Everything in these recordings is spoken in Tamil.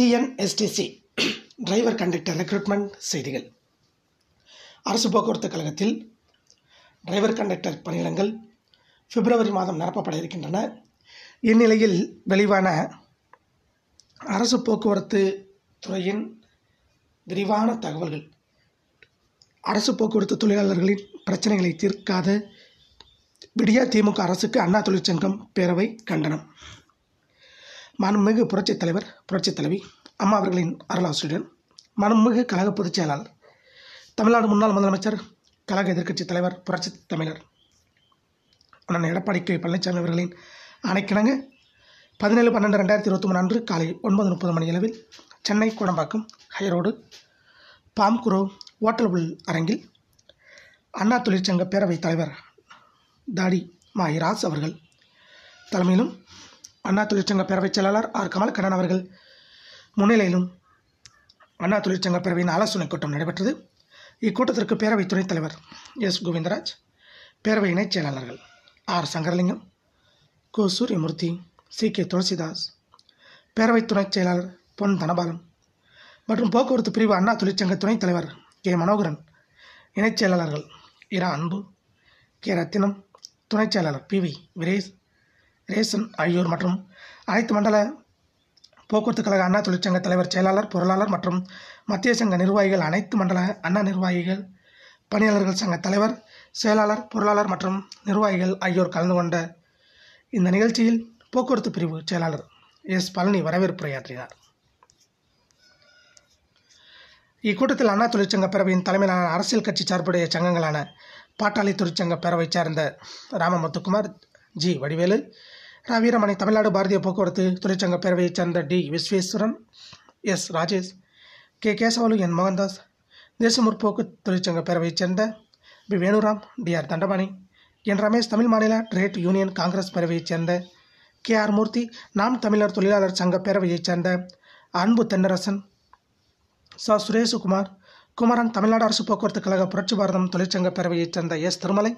டிஎன்எஸ்டிசி டிரைவர் கண்டக்டர் ரெக்ரூட்மெண்ட் செய்திகள் அரசு போக்குவரத்து கழகத்தில் டிரைவர் கண்டக்டர் பணியிடங்கள் பிப்ரவரி மாதம் நிரப்பப்பட இருக்கின்றன இந்நிலையில் வெளிவான அரசு போக்குவரத்து துறையின் விரிவான தகவல்கள் அரசு போக்குவரத்து தொழிலாளர்களின் பிரச்சனைகளை தீர்க்காத விடியா திமுக அரசுக்கு அண்ணா தொழிற்சங்கம் பேரவை கண்டனம் மனமிகு புரட்சித் தலைவர் புரட்சித் தலைவி அம்மா அவர்களின் அருளாசிரியர் மனமிகு கழக பொதுச் செயலாளர் தமிழ்நாடு முன்னாள் முதலமைச்சர் கழக எதிர்க்கட்சித் தலைவர் புரட்சி தமிழர் அண்ணன் எடப்பாடி கே பழனிசாமி அவர்களின் அணைக்கிணங்க பதினேழு பன்னெண்டு ரெண்டாயிரத்தி இருபத்தி மூணு அன்று காலை ஒன்பது முப்பது மணி அளவில் Chennai Kodambakkam high road palm grove hotel உள் அரங்கில் அண்ணா தொழிற்சங்க பேரவைத் தலைவர் தாடி மா ராஸ் அவர்கள் தலைமையிலும் அண்ணா தொழிற்சங்க பேரவைச் செயலாளர் ஆர் கமல்கண்ணன் அவர்கள் முன்னிலையிலும் அண்ணா தொழிற்சங்க பேரவையின் ஆலோசனை கூட்டம் நடைபெற்றது இக்கூட்டத்திற்கு பேரவை துணைத் தலைவர் எஸ் கோவிந்தராஜ் பேரவை இணைச் செயலாளர்கள் ஆர் சங்கரலிங்கம் கு சூரியமூர்த்தி சி கே துளசிதாஸ் பேரவை துணைச் செயலாளர் பொன் தனபாலன் மற்றும் போக்குவரத்து பிரிவு அண்ணா தொழிற்சங்க துணைத் தலைவர் கே மனோகரன் இணைச் செயலாளர்கள் இரா அன்பு கே ரத்தினம் துணைச் செயலாளர் பி வி விரேஷ் ரேசன் ஆகியோர் மற்றும் அனைத்து மண்டல போக்குவரத்து கழக அண்ணா தொழிற்சங்க தலைவர் செயலாளர் பொருளாளர் மற்றும் மத்திய சங்க நிர்வாகிகள் அனைத்து மண்டல அண்ணா நிர்வாகிகள் பணியாளர்கள் சங்க தலைவர் செயலாளர் பொருளாளர் மற்றும் நிர்வாகிகள் ஆகியோர் கலந்து கொண்ட இந்த நிகழ்ச்சியில் போக்குவரத்து பிரிவு செயலாளர் எஸ் பழனி வரவேற்புரையாற்றினார் இக்கூட்டத்தில் அண்ணா தொழிற்சங்க பேரவையின் தலைமையிலான அரசியல் கட்சி சார்புடைய சங்கங்களான பாட்டாளி தொழிற்சங்க பேரவை சார்ந்த ராமமுத்துக்குமார் ஜி வடிவேலு ட வீரமணி தமிழ்நாடு பாரதிய போக்குவரத்து தொழிற்சங்க பேரவையைச் சேர்ந்த T Visweswaran S Rajesh K Kesavalu N Mohandas தேச முற்போக்கு தொழிற்சங்க பேரவையைச் சேர்ந்த P Venuram T R Thandapani N Ramesh Tamil மாநில ட்ரேட் யூனியன் காங்கிரஸ் பேரவையைச் சேர்ந்த கே ஆர் மூர்த்தி நாம் தமிழர் தொழிலாளர் சங்க பேரவையைச் சேர்ந்த அன்பு தென்னரசன் ச சுரேஷ்குமார் குமரன் தமிழ்நாடு அரசு போக்குவரத்து கழக புரட்சி பாரதம் தொழிற்சங்க பேரவையைச் சேர்ந்த எஸ் திருமலை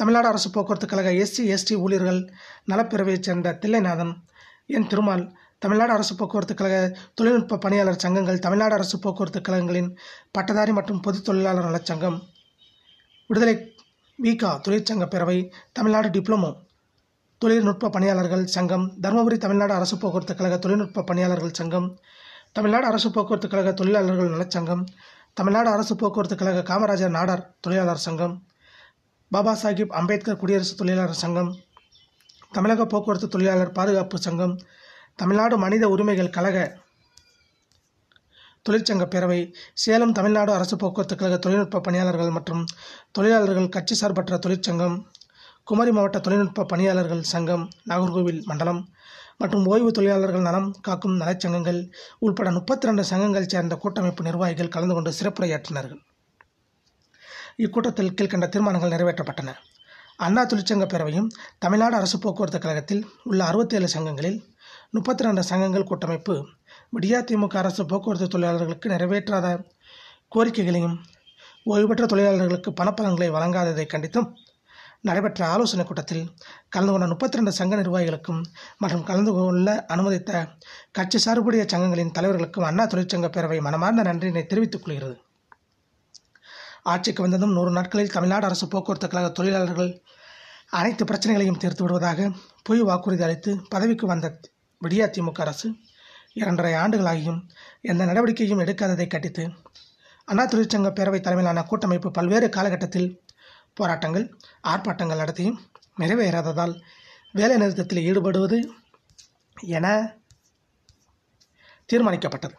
தமிழ்நாடு அரசு போக்குவரத்து கழக எஸ்சி எஸ்டி ஊழியர்கள் நலப்பிரிவையைச் சேர்ந்த தில்லைநாதன் என் திருமால் தமிழ்நாடு அரசு போக்குவரத்து கழக தொழில்நுட்ப பணியாளர் சங்கங்கள் தமிழ்நாடு அரசு போக்குவரத்து கழகங்களின் பட்டதாரி மற்றும் பொது தொழிலாளர் நலச்சங்கம் விடுதலை விகா தொழிற்சங்க பேரவை தமிழ்நாடு டிப்ளமோ தொழில்நுட்ப பணியாளர்கள் சங்கம் தருமபுரி தமிழ்நாடு அரசு போக்குவரத்து கழக தொழில்நுட்ப பணியாளர்கள் சங்கம் தமிழ்நாடு அரசு போக்குவரத்து கழக தொழிலாளர்கள் நலச்சங்கம் தமிழ்நாடு அரசு போக்குவரத்து கழக காமராஜர் நாடார் தொழிலாளர் சங்கம் பாபா சாஹிப் அம்பேத்கர் குடியரசு தொழிலாளர் சங்கம் தமிழக போக்குவரத்து தொழிலாளர் பாதுகாப்பு சங்கம் தமிழ்நாடு மனித உரிமைகள் கழக தொழிற்சங்க பேரவை சேலம் தமிழ்நாடு அரசு போக்குவரத்து கழக தொழில்நுட்ப பணியாளர்கள் மற்றும் தொழிலாளர்கள் கட்சி சார்பற்ற தொழிற்சங்கம் குமரி மாவட்ட தொழில்நுட்ப பணியாளர்கள் சங்கம் நாகர்கோவில் மண்டலம் மற்றும் ஓய்வு தொழிலாளர்கள் நலம் காக்கும் நலச்சங்கங்கள் உள்பட முப்பத்தி ரெண்டு சங்கங்கள் சேர்ந்த கூட்டமைப்பு நிர்வாகிகள் கலந்து கொண்டு சிறப்புரையாற்றினார்கள் இக்கூட்டத்தில் கீழ்கண்ட தீர்மானங்கள் நிறைவேற்றப்பட்டன அண்ணா தொழிற்சங்க பேரவையும் தமிழ்நாடு அரசு போக்குவரத்து கழகத்தில் உள்ள அறுபத்தேழு சங்கங்களில் முப்பத்தி ரெண்டு சங்கங்கள் கூட்டமைப்பு விடியா திமுக அரசு போக்குவரத்து தொழிலாளர்களுக்கு நிறைவேற்றாத கோரிக்கைகளையும் ஓய்வு பெற்ற தொழிலாளர்களுக்கு பணப்பலன்களை வழங்காததை கண்டித்தும் நடைபெற்ற ஆலோசனைக் கூட்டத்தில் கலந்து கொண்ட முப்பத்தி ரெண்டு சங்க நிர்வாகிகளுக்கும் மற்றும் கலந்து கொள்ள அனுமதித்த கட்சி சார்புடைய சங்கங்களின் தலைவர்களுக்கும் அண்ணா தொழிற்சங்க பேரவை மனமார்ந்த நன்றியினை தெரிவித்துக் கொள்கிறது ஆட்சிக்கு வந்ததும் நூறு நாட்களில் தமிழ்நாடு அரசு போக்குவரத்து கழக தொழிலாளர்கள் அனைத்து பிரச்சனைகளையும் தீர்த்து விடுவதாக பொய் வாக்குறுதி அளித்து பதவிக்கு வந்த விடியா திமுக அரசு இரண்டரை ஆண்டுகளாகியும் எந்த நடவடிக்கையும் எடுக்காததை கட்டித்து அண்ணா தொழிற்சங்க பேரவை தலைமையிலான கூட்டமைப்பு பல்வேறு காலகட்டத்தில் போராட்டங்கள் ஆர்ப்பாட்டங்கள் நடத்தியும் நிறைவேறாததால் வேலை நிறுத்தத்தில் ஈடுபடுவது என தீர்மானிக்கப்பட்டது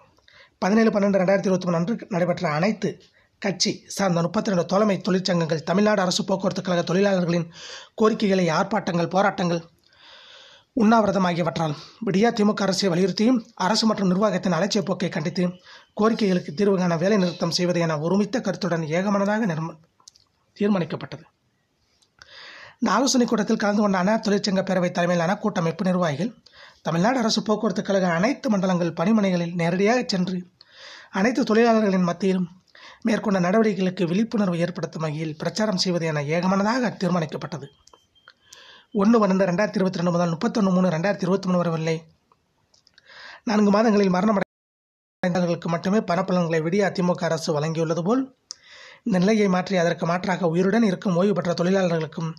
பதினேழு பன்னெண்டு ரெண்டாயிரத்தி இருபத்தி மூணு அன்று நடைபெற்ற அனைத்து கட்சி சார்ந்த முப்பத்தி ரெண்டு தொலைமை தொழிற்சங்கங்கள் தமிழ்நாடு அரசு போக்குவரத்து கழக தொழிலாளர்களின் கோரிக்கைகளை ஆர்ப்பாட்டங்கள் போராட்டங்கள் உண்ணாவிரதம் ஆகியவற்றால் விடியா திமுக அரசை வலியுறுத்தியும் அரசு மற்றும் நிர்வாகத்தின் அலட்சிய போக்கை கண்டித்து கோரிக்கைகளுக்கு தீர்வு காண வேலை நிறுத்தம் செய்வது என ஒருமித்த கருத்துடன் ஏகமனதாக தீர்மானிக்கப்பட்டது இந்த ஆலோசனைக் கூட்டத்தில் கலந்து கொண்ட அண்ணா தொழிற்சங்க பேரவை தலைமையிலான கூட்டமைப்பு நிர்வாகிகள் தமிழ்நாடு அரசு போக்குவரத்து கழக அனைத்து மண்டலங்கள் பணிமனைகளில் நேரடியாக சென்று அனைத்து தொழிலாளர்களின் மத்தியிலும் மேற்கொண்ட நடவடிக்கைகளுக்கு விழிப்புணர்வு ஏற்படுத்தும் வகையில் பிரச்சாரம் செய்வது என ஏகமானதாக தீர்மானிக்கப்பட்டது ஒன்று பன்னெண்டு ரெண்டாயிரத்தி இருபத்தி ரெண்டு முதல் முப்பத்தொன்று மூணு ரெண்டாயிரத்தி இருபத்தி மூணு வரவில்லை நான்கு மாதங்களில் மரணம் அடைந்தவர்களுக்கு மட்டுமே பணப்பலன்களை விடிய அதிமுக அரசு வழங்கியுள்ளது போல் இந்த நிலையை மாற்றி அதற்கு மாற்றாக உயிருடன் இருக்கும் ஓய்வு பெற்ற தொழிலாளர்களுக்கும்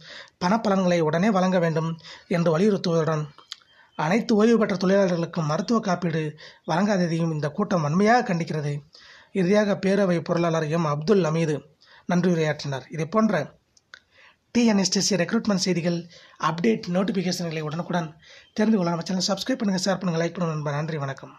பணப்பலன்களை உடனே வழங்க வேண்டும் என்று வலியுறுத்துவதுடன் அனைத்து ஓய்வு பெற்ற தொழிலாளர்களுக்கும் மருத்துவ காப்பீடு வழங்காததையும் இந்த கூட்டம் வன்மையாக கண்டிக்கிறது இறுதியாக பேரவை பொருளாளர் எம் அப்துல் அமீது நன்றி உரையாற்றினார் இது போன்ற டிஎன்எஸ்டிசி ரெக்ரூட்மெண்ட் செய்திகள் அப்டேட் நோட்டிஃபிகேஷன்களை உடனுக்குடன் தெரிந்து கொள்ள சேனல் சப்ஸ்கிரைப் பண்ணுங்கள் ஷேர் பண்ணுங்கள் லைக் பண்ணுங்கள் நண்பர் நன்றி வணக்கம்